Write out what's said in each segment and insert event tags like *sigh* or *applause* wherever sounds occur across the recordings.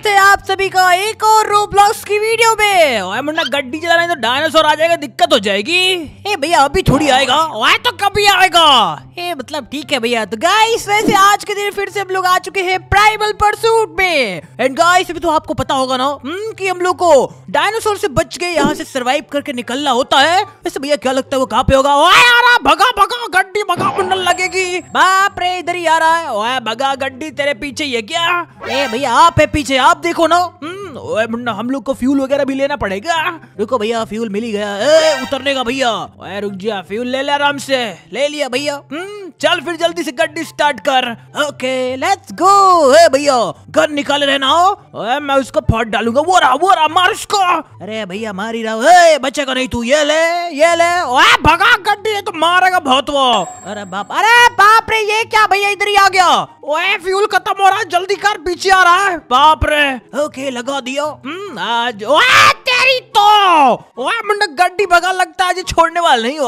स्वागत है आप सभी का एक और रोब्लॉक्स की वीडियो में गड्डी चला तो डायनासोर आ जाएगा दिक्कत हो जाएगी ए भैया अभी थोड़ी आएगा ओए तो कभी आएगा ए मतलब ठीक है भैया तो गाइस वैसे आज के दिन फिर से हम लोग आ चुके हैं प्राइमल परसूट में एंड गाइस अभी तो आपको पता होगा ना हम्म, कि हम लोग को डायनासोर से बच के यहाँ से सर्वाइव करके निकलना होता है वैसे भैया क्या लगता है वो कहाँ पे होगा भगा भगा गड्डी भगा मंडल लगेगी बाय इधर ही आ रहा है ओए बगा गड्डी तेरे पीछे ये क्या ए भैया आप है पीछे आप देखो ना हुँ? हम्म? वरना हम लोग को फ्यूल वगैरह भी लेना पड़ेगा रुको भैया फ्यूल मिली गया ए, उतरने का भैया रुक जा फ्यूल ले ले आराम से ले लिया भैया हम्म, चल फिर जल्दी से गड्डी स्टार्ट कर ओके लेट्स गो ए भैया गन निकाले रहना हो मैं उसको फाट डालूंगा वो रहा वो रहा मार उसको अरे भैया मार ही रहा बच्चे बचेगा नहीं तू ये ले ये ले भगा गड्डी तो मारेगा बहुत वो अरे बाप अरे बाप रे ये क्या भैया इधर ही आ गया ओए फ्यूल खत्म हो रहा है जल्दी कर पीछे आ रहा है बाप रे ओके लगा दिया हम्म, आज ओए तेरी तो वाह मुंडा गड्डी भगा लगता है छोड़ने वाला नहीं हो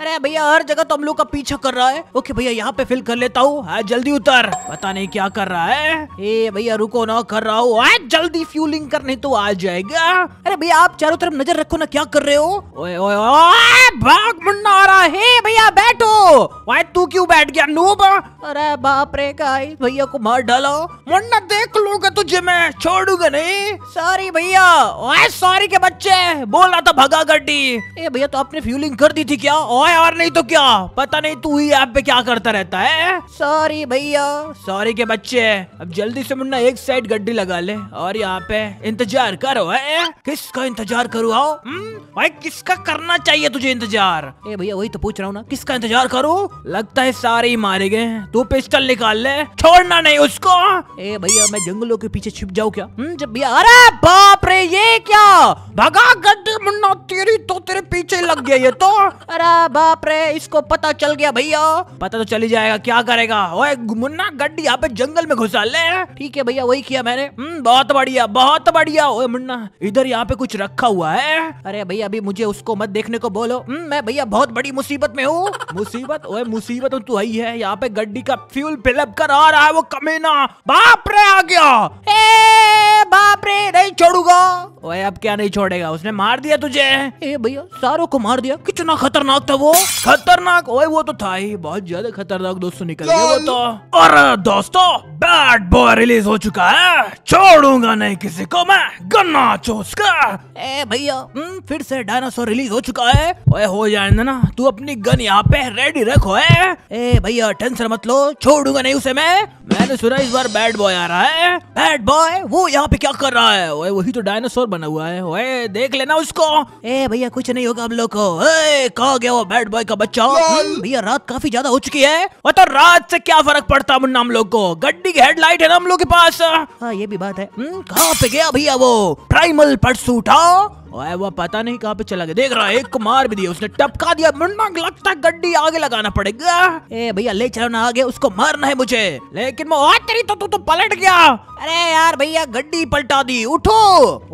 अरे भैया हर जगह तो हम लोग का पीछा कर रहा है ओके भैया यहाँ पे फिल कर लेता हूँ हाँ, जल्दी उतर पता नहीं क्या कर रहा है ए भैया रुको ना कर रहा हूँ जल्दी फ्यूलिंग कर नहीं तो आ जाएगा अरे भैया आप चारों तरफ नजर रखो ना क्या कर रहे हो ओए ओए ओए भाग मुन्ना आ रहा है भैया बैठो वाह तू क्यों बैठ गया नूब अरे बाप रे गाइस भैया को मार डालो मुन्ना देख लूंगा तुझे मैं छोड़ूंगा नहीं सॉरी भैया सॉरी ओए के बच्चे बोल रहा था भगा गड्डी ए भैया तो आपने फ्यूलिंग कर दी थी क्या ओए और नहीं तो क्या पता नहीं तू ही ऐप पे क्या करता रहता है सॉरी भैया सॉरी के बच्चे अब जल्दी से मुन्ना एक साइड गड्डी लगा ले और यहाँ पे इंतजार करो है किसका इंतजार करो आओ हम्म, भाई किसका करना चाहिए तुझे इंतजार ए भैया वही तो पूछ रहा हूँ ना किसका इंतजार करो लगता है सारे ही मारे गए तू पिस्टल निकाल ले छोड़ना नहीं उसको ए भैया मैं जंगलों के पीछे छिप जाऊँ क्या हम्म, जब भैया अरे बाप रे ये क्या भगा गड्ढे मुन्ना तेरी तो तेरे पीछे लग गया ये तो अरे बाप रे इसको पता चल गया भैया पता तो चल ही जाएगा क्या करेगा ओए मुन्ना गड्डी यहाँ पे जंगल में घुसा ले ठीक है भैया वही किया मैंने हम्म, बहुत बढ़िया बहुत बढ़िया ओए मुन्ना इधर यहाँ पे कुछ रखा हुआ है अरे भैया अभी मुझे उसको मत देखने को बोलो हम्म, मैं भैया बहुत बड़ी मुसीबत में हूँ मुसीबत ओए मुसीबत तो ही है यहाँ पे गड्डी का फ्यूल फिलअप कर आ रहा है वो कमीना बाप रे आ गया बाप रे नहीं छोड़ूगा ओए अब क्या नहीं छोड़ेगा उसने मार दिया तुझे ए भैया सारों को मार दिया कितना खतरनाक था वो खतरनाक ओए वो तो था ही बहुत ज्यादा खतरनाक दोस्तों निकल गया वो तो और दोस्तों बैड बॉय रिलीज हो चुका है छोड़ूंगा नहीं किसी को मैं गन्ना चोस का ए भैया हम्म, फिर से डायनासोर रिलीज हो चुका है ओए हो जाए ना तू अपनी गन यहाँ पे रेडी रखो है ए भैया टेंशन मत लो छोड़ूंगा नहीं उसे मैं मैंने सुना इस बार बैड बॉय आ रहा है बैड बॉय वो यहाँ पे क्या कर रहा है वही तो डायनासोर बना हुआ है ओए देख लेना उसको ए भैया कुछ नहीं होगा हम लोग को कहा गया वो बैड बॉय का बच्चा हम्म, भैया रात काफी ज्यादा हो चुकी है और तो रात से क्या फर्क पड़ता मुन्ना हम लोग को गड्डी की हेडलाइट है ना हम लोग के पास हाँ ये भी बात है हम्म, कहाँ पे गया भैया वो प्राइमल परसूट हाँ ओए वो पता नहीं कहाँ पे चला गया देख रहा है एक मार भी दिया उसने टपका दिया मुंडा लगता है गड्डी आगे लगाना पड़ेगा ए भैया ले चलो ना आगे उसको मारना है मुझे लेकिन मैं तेरी तो तू तो, तो पलट गया अरे यार भैया गड्डी पलटा दी उठो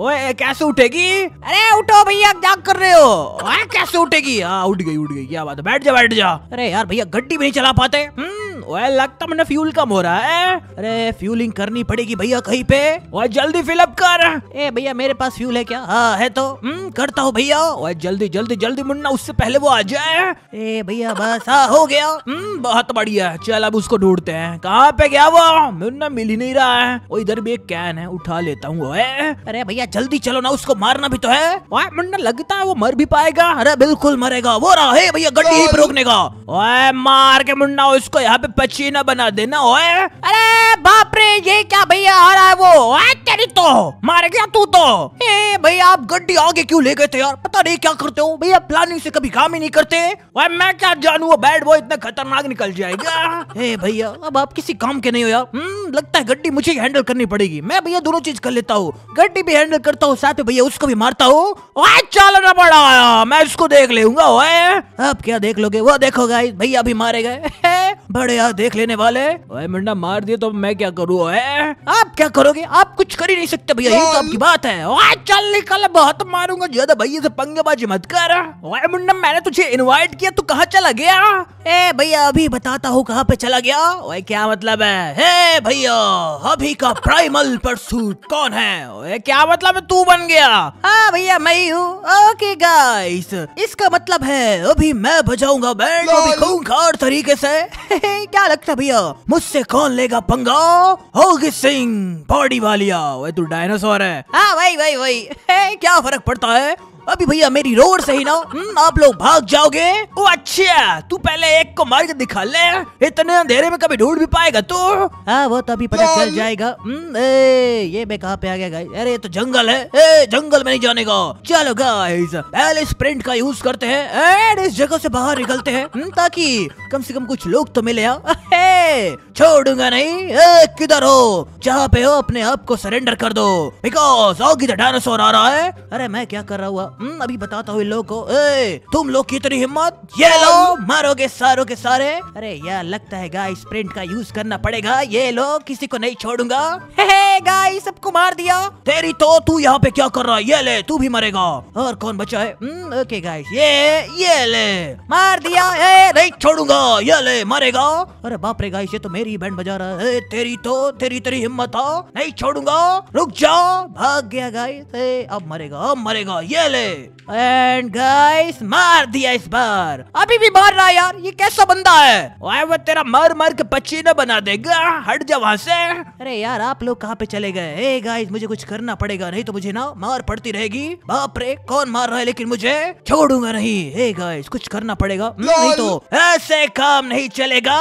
ओए कैसे उठेगी अरे उठो भैया क्या कर रहे हो कैसे उठेगी हाँ उठ गई उठ गई क्या बात है बैठ जा बैठ जा अरे यार भैया गड्डी भी नहीं चला पाते हम्म। ओए लगता तो मैंने फ्यूल कम हो रहा है अरे फ्यूलिंग करनी पड़ेगी भैया कहीं पे ओए जल्दी फिलअप कर ए भैया मेरे पास फ्यूल है क्या हाँ है तो हम्म करता हूँ भैया ओए जल्दी जल्दी जल्दी मुन्ना उससे पहले वो आ जाए ए भैया बस हाँ हो गया हम्म बहुत बढ़िया चल अब उसको ढूंढते हैं कहाँ पे गया वो मुन्ना मिल ही नहीं रहा है वो इधर भी एक कैन है उठा लेता हूँ अरे भैया जल्दी चलो ना उसको मारना भी तो है मुन्ना लगता है वो मर भी पाएगा अरे बिल्कुल मरेगा वो रहा है भैया गड्डी ही रोकने का ओए मार के मुन्ना उसको यहाँ पे पचीना बना देना ओए अरे बाप रे ये क्या भैया आ रहा है वो तेरी तो मार गया तू तो भैया आप गड्डी आगे क्यों ले गए थे यार पता नहीं क्या करते हो भैया प्लानिंग से कभी काम ही नहीं करते ओए मैं क्या जानू वो बैड बॉय इतना खतरनाक निकल जाएगा *laughs* ए भैया अब आप किसी काम के नहीं हो यार हम्म, लगता है गड्डी मुझे हैंडल करनी पड़ेगी मैं भैया दोनों चीज कर लेता हूँ गड्डी भी हैंडल करता हूँ साथ में भैया उसको भी मारता हूँ चलना पड़ा मैं इसको देख लूंगा अब क्या देख लोगे वो देखोगे भैया अभी मारे गए *laughs* बड़े यार देख लेने वाले ओए मुंडा मार दिया तो मैं क्या करूँ आप क्या करोगे आप कुछ कर ही नहीं सकते भैया यही तो आपकी बात है चल निकल बहुत मारूंगा ज्यादा तो भैया से पंगेबाजी मत कर ओए मुंडा मैंने तुझे इनवाइट किया तू कहाँ चला गया ए भैया अभी बताता हूँ कहाँ पे चला गया ओए क्या मतलब है हे भैया अभी का प्राइमल परसूट कौन है ओए क्या मतलब है तू बन गया हाँ भैया मैं ही हूँ ओके गाइस इसका मतलब है अभी मैं बजाऊंगा बैंड अभी खूंखार तरीके से *laughs* क्या लगता भैया मुझसे कौन लेगा पंगा होगी सिंह बॉडी वालिया वही तू डायनासोर है हाँ वही वही वही क्या फर्क पड़ता है अभी भैया मेरी रोड सही ना हम्म, आप लोग भाग जाओगे ओ अच्छा तू पहले एक को मार के दिखा ले इतने अंधेरे में कभी ढूंढ भी पाएगा तू हाँ वो तभी पता चल तो- जाएगा हम्म, ए, ये मैं कहाँ पे आ गया गाइस अरे ये तो जंगल है ए, जंगल में नहीं जाने का चलो गाइस पहले स्प्रिंट का यूज करते है एंड इस जगह से बाहर निकलते हैं हम्म, ताकि कम से कम कुछ लोग तो मिले हाँ। *laughs* छोड़ूंगा नहीं किधर हो जहाँ पे हो अपने आप को सरेंडर कर दो बिकॉज आगे डायनासोर तो आ रहा है अरे मैं क्या कर रहा हुआ हम्म, अभी बताता हूँ लोग को ए, तुम लोग कितनी हिम्मत ये लो हाँ। मारोगे सारो के सारे अरे यार लगता है गाइस प्रिंट का यूज करना पड़ेगा ये लो किसी को नहीं छोड़ूंगा हे हे ए गाइस सबको मार दिया तेरी तो तू यहाँ पे क्या कर रहा है ये ले तू भी मरेगा और कौन बचा है ओके हम्म, गाइस ये ये ले मार दिया ए नहीं छोड़ूंगा ये ले मरेगा अरे बाप रे गाइस ये तो मेरी बैंड बजा रहा है तेरी तो तेरी तेरी हिम्मत हो हाँ। नहीं छोड़ूंगा रुक जाओ भाग गया गाइस अब मरेगा अब मरेगा ये ले एंड गाइस मार दिया इस बार अभी भी मार रहा यार ये कैसा बंदा है वो तेरा मर मर के पच्ची पचीना बना देगा हट जा वहाँ से अरे यार आप लोग कहाँ पे चले गए ए गाइस मुझे कुछ करना पड़ेगा नहीं तो मुझे ना मार पड़ती रहेगी बाप रे कौन मार रहा है लेकिन मुझे छोड़ूंगा नहीं ए गाइस कुछ करना पड़ेगा हम्म, नहीं तो ऐसे काम नहीं चलेगा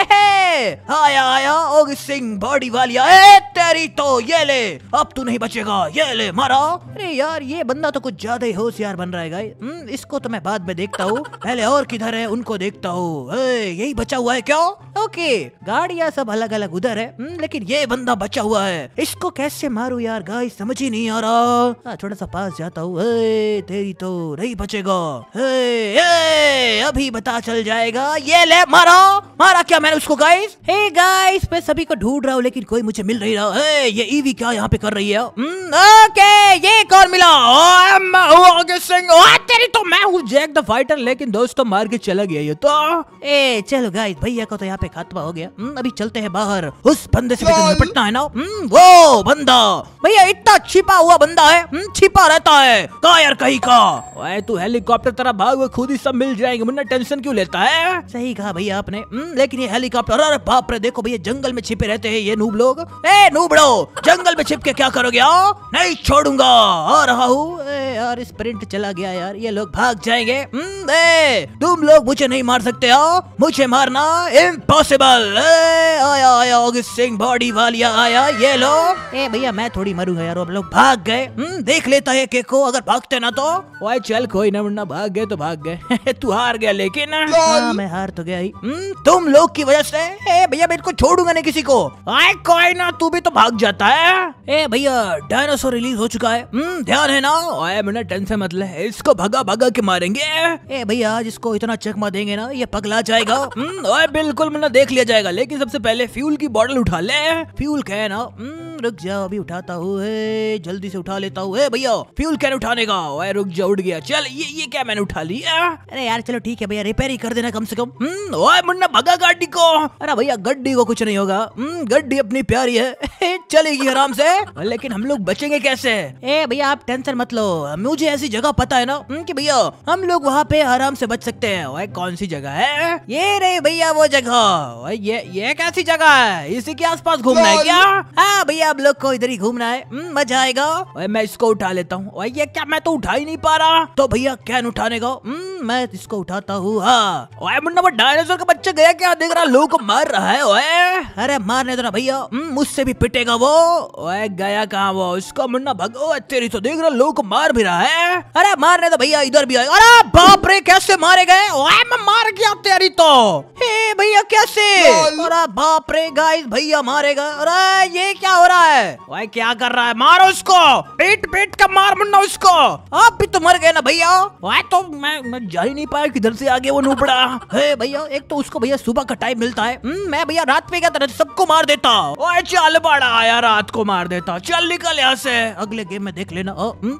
*laughs* आया आया ओग सिंह बॉडी वाली आए तेरी तो ये ले अब तू नहीं बचेगा ये ले मारा अरे यार ये बंदा तो कुछ ज्यादा ही होशियार बन रहा है गाइस हम्म, इसको तो मैं बाद में देखता हूँ पहले और किधर है उनको देखता हूँ यही बचा हुआ है क्या ओके गाड़िया सब अलग अलग उधर है हम्म, लेकिन ये बंदा बचा हुआ है इसको कैसे मारू यार गाइस समझ ही नहीं आ रहा हाँ, थोड़ा सा पास जाता हूँ तेरी तो नहीं बचेगा अभी बता चल जाएगा ये ले मारो मारा क्या मैंने उसको गाइस हे गाइस मैं सभी को ढूंढ रहा हूँ लेकिन कोई मुझे मिल नहीं रहा है ये ईवी e क्या यहाँ पे कर रही है ओके hmm, ये कौन मिला सिंह oh, oh, तेरी तो मैं हूँ जैक द फाइटर लेकिन दोस्तों मार के चला गया ये तो ए चलो गाइस भैया को तो यहाँ पे खात्मा हो गया hmm, अभी चलते है बाहर उस बंदे से निपटना है ना hmm, वो बंदा भैया इतना छिपा हुआ बंदा है छिपा रहता है का यार कहीं का तू हेलीकॉप्टर तरह भाग खुद ही सब मिल जाएंगे मुन्ना टेंशन क्यों लेता है सही कहा भैया आपने लेकिन ये हेलीकॉप्टर अरे बाप रे देखो भैया जंगल में छिपे रहते हैं ये नूब लोग ए नूबड़ो जंगल में छिप के क्या करोगे आओ नहीं छोड़ूंगा आ रहा हूँ यार स्प्रिंट चला गया यार ये लोग भाग जाएंगे हम्म, ए, तुम लोग मुझे नहीं मार सकते हो मुझे मारना इम्पॉसिबल आया आया सिंह बॉडी वालिया आया ये लो ए भैया मैं थोड़ी मरूंगा यार लोग भाग गए हम्म, देख लेता है केको अगर भागते ना तो ओए चल कोई ना मुन्ना भाग गए तो भाग गए *laughs* तू हार गया लेकिन आ, हाँ, मैं हार तो गया ही हम्म, तुम तुम लोग की वजह से भैया मेरे को छोड़ूंगा नहीं किसी को आए कोई ना तू भी तो भाग जाता है ए भैया डायनासोर रिलीज हो चुका है हम्म, ध्यान है ना आए मैंने टेंशन मतलब है इसको भगा भगा के मारेंगे ए भैया आज इसको इतना चकमा देंगे ना ये पगला जाएगा ओए हम्म, बिल्कुल मैंने देख लिया जाएगा लेकिन सबसे पहले फ्यूल की बॉटल उठा ले फ्यूल कहे ना हम्म रुक जाओ अभी उठाता हूँ जल्दी से उठा लेता हूँ भैया फ्यूल कैन उठाने का अरे रुक जाओ उठ गया चल ये ये क्या मैंने उठा ली अरे यार चलो ठीक है भैया रिपेयर ही कर देना कम से कम हम्म, ओए मुन्ना भगा गाड़ी को अरे भैया गड्डी को कुछ नहीं होगा हम्म, गड्डी अपनी प्यारी है *laughs* चलेगी आराम से लेकिन हम लोग बचेंगे कैसे ए भैया आप टेंशन मत लो मुझे ऐसी जगह पता है ना हम्म, कि भैया हम लोग वहाँ पे आराम से बच सकते हैं ओए कौन सी जगह है ये रही भैया वो जगह ये ये कैसी जगह है इसी के आसपास घूमना है क्या हाँ भैया आप लोग को इधर ही घूमना है हम्म, मजा आएगा मैं इसको उठा लेता हूँ ये क्या मैं तो उठा ही नहीं पा रहा तो भैया कैन उठाने का हम्म, मैं इसको उठाता हूँ हाँ डायनासोर का बच्चा गया क्या देख रहा लोग को मार रहा है ओए अरे मारने दो ना भैया हम्म, मुझसे भी पिटेगा वो ओए गया कहा वो इसका मुन्ना भगो तेरी तो देख रहा लोग मार भी रहा है अरे मारने दो भैया इधर भी आए अरे बाप रे कैसे मारे गए ओए मैं मार गया तेरी तो हे भैया कैसे अरे बाप रे गाइस भैया मारेगा अरे ये क्या हो रहा रहा है भाई क्या कर रहा है मारो उसको पेट पेट का मार मुन्ना उसको आप भी तो मर गए ना भैया भाई तो मैं मैं जा ही नहीं पाया किधर से आगे वो नूपड़ा है भैया एक तो उसको भैया सुबह का टाइम मिलता है हम्म, मैं भैया रात में क्या तरह सबको मार देता हूँ चल बड़ा आया रात को मार देता चल निकल यहाँ से अगले गेम में देख लेना हम्म।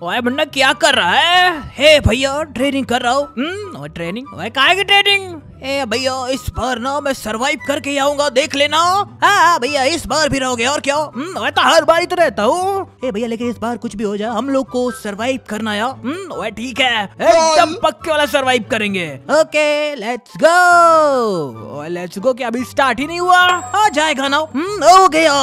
*laughs* ओए मुन्ना क्या कर रहा है हे भैया ट्रेनिंग कर रहा हूँ ट्रेनिंग हम्म, ओए कहा ट्रेनिंग ए भैया इस बार ना मैं सरवाइव करके आऊंगा देख लेना भैया इस बार भी रहोगे और क्या हम्म, तो हर बार ही तो रहता हूँ भैया लेकिन इस बार कुछ भी हो जाए हम लोग को सरवाइव करना है हम्म, ठीक है एकदम पक्के वाला सरवाइव करेंगे okay let's go let's go क्या अभी स्टार्ट ही नहीं हुआ आ जाएगा ना हम्म, हो गया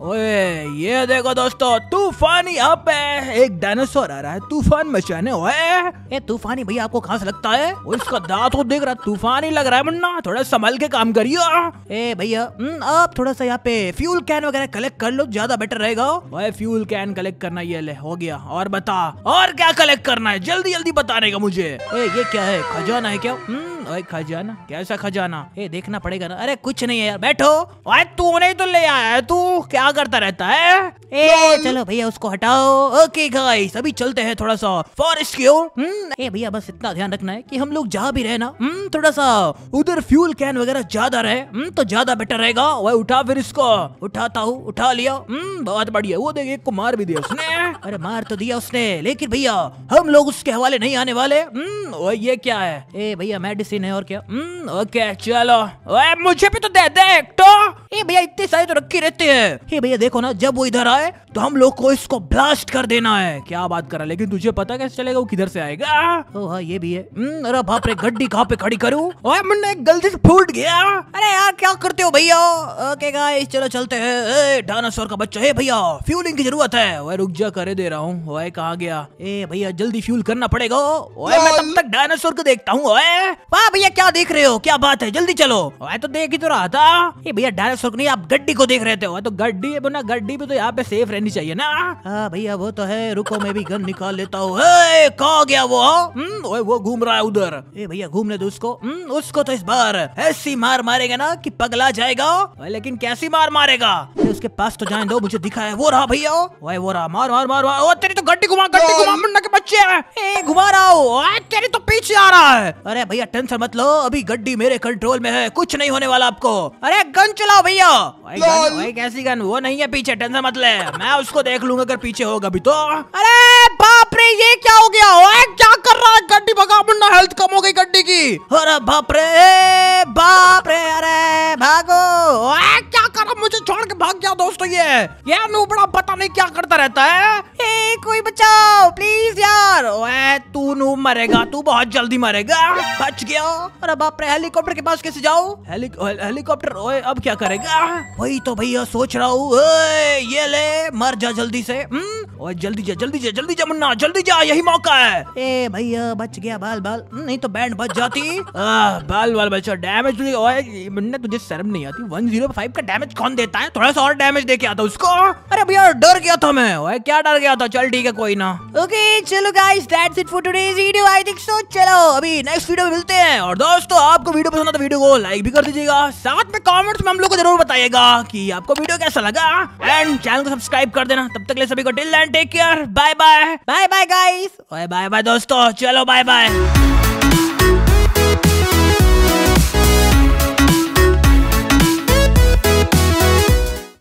ओए ये देखो दोस्तों तूफानी अब एक डायनासोर आ रहा है तूफान मचाने तूफानी भैया आपको खास लगता है उसका दांत को तो देख रहा तूफानी लग रहा है मुन्ना थोड़ा संभाल के काम करियो ए भैया हम्म, आप थोड़ा सा यहाँ पे फ्यूल कैन वगैरह कलेक्ट कर लो ज्यादा बेटर रहेगा भाई फ्यूल कैन कलेक्ट करना ये ले हो गया और बता और क्या कलेक्ट करना है जल्दी जल्दी बताने का मुझे ए, ये क्या है खजाना है क्या हम्म, ओए खजाना कैसा खजाना ए देखना पड़ेगा ना अरे कुछ नहीं है यार बैठो तू उन्हें तो ले आया है तू क्या करता रहता है ए चलो भैया उसको हटाओ ओके गाइस अभी चलते हैं थोड़ा सा फॉरेस्ट की ओर हम्म, ए भैया बस इतना ध्यान रखना है कि हम लोग जहाँ भी रहे ना हम्म, थोड़ा सा उधर फ्यूल कैन वगैरह ज्यादा रहे हम्म, तो ज्यादा बेटर रहेगा वह उठा फिर इसको उठाता हूँ उठा लिया बहुत बढ़िया वो देख एक को मार भी दिया उसने अरे मार तो दिया उसने लेकिन भैया हम लोग उसके हवाले नहीं आने वाले ये क्या है ए भैया मैं सीन है और क्या ओके चलो ओए मुझे भी तो दे दे एक तो ये भैया इतनी सारी तो रखी रहते हैं ये भैया देखो ना जब वो इधर आए तो हम लोग को इसको ब्लास्ट कर देना है क्या बात करा लेकिन तुझे पता कैसे चलेगा वो किधर से आएगा ओ oh, हाँ ये भी है hmm, अरे बाप रे गड्डी कहाँ पे खड़ी करूँ ओए मुन्ना गलती से फूट गया अरे यार क्या करते हो भैया ओके गाइस चलो चलते हैं ए eh, डायनासोर का बच्चा है eh, भैया फ्यूलिंग की जरूरत है ओए रुक जा करे दे रहा हूँ ओए कहाँ गया ए eh, भैया जल्दी फ्यूल करना पड़ेगा ओए मैं तब तक डायनासोर को देखता हूँ ओए हाँ भैया क्या देख रहे हो क्या बात है जल्दी चलो मैं तो देख ही तो रहा था ये भैया डायनासोर नहीं आप गड्डी को देख रहे थे तो गड्डी है बोना गड्डी भी तो यहाँ पे सेफ रहनी चाहिए ना हाँ भैया वो तो है रुको मैं भी गन निकाल लेता हूँ कहा गया वो हाँ? हम्म, ओए वो घूम रहा है उधर ए भैया घूमने दो तो उसको हम्म, उसको तो इस बार ऐसी मार मारेगा ना कि पगला जाएगा लेकिन कैसी मार मारेगा उसके पास तो जाने दो मुझे दिखा है वो रहा भैया वही वो रहा मार मार मार ओ तेरी तो गड्डी घुमा गड्डी घुमा मुन्ना के बच्चे घुमा रहा हूँ तेरी तो पीछे आ रहा है अरे भैया टेंशन टेंशन अच्छा मत लो अभी गड्डी मेरे कंट्रोल में है कुछ नहीं होने वाला आपको अरे गन चलाओ भैया कैसी गन वो नहीं है पीछे टेंशन मत ले मैं उसको देख लूंगा अगर पीछे होगा अभी तो अरे बाप रे ये क्या हो गया ओए क्या कर रहा है गड्डी भगा मुन्ना हेल्थ कम हो गई गड्डी की अरे बाप रे बाप रे अरे भागो ओए यार मुझे छोड़ के भाग गया दोस्तों ये ये नूबड़ा पता नहीं क्या करता रहता है ए, कोई बचाओ प्लीज यार ओए तू नू मरेगा तू बहुत जल्दी मरेगा बच गया और अब आप हेलीकॉप्टर के पास कैसे जाओ हेलीकॉप्टर ओए अब क्या करेगा वही तो भैया सोच रहा हूँ ये ले मर जा जल्दी से हम्म? ओए जल्दी जा जल्दी जा जल्दी जा मुन्ना जल्दी जा यही मौका है ए भैया बच गया बाल बाल हम्म, नहीं तो बैंड बच जाती *laughs* आ, बाल बाल बचा डैमेज ओए मुन्ना तुझे शर्म नहीं आती 105 का डैमेज कौन देता है थोड़ा सा और डैमेज दे के आता उसको अरे भैया डर गया था मैं ओए क्या डर गया था चल ठीक है कोई ना ओके चलो guys that's it for today's video I think so चलो अभी नेक्स्ट वीडियो में मिलते हैं और दोस्तों आपको वीडियो पसंद आता वीडियो तो को लाइक भी कर दीजिएगा साथ में कॉमेंट्स में हम लोग को जरूर बताइएगा की आपको वीडियो कैसा लगा एंड चैनल को सब्सक्राइब कर देना तब तक ले सभी को till and take care bye bye bye bye guys bye bye दोस्तों चलो बाय बाय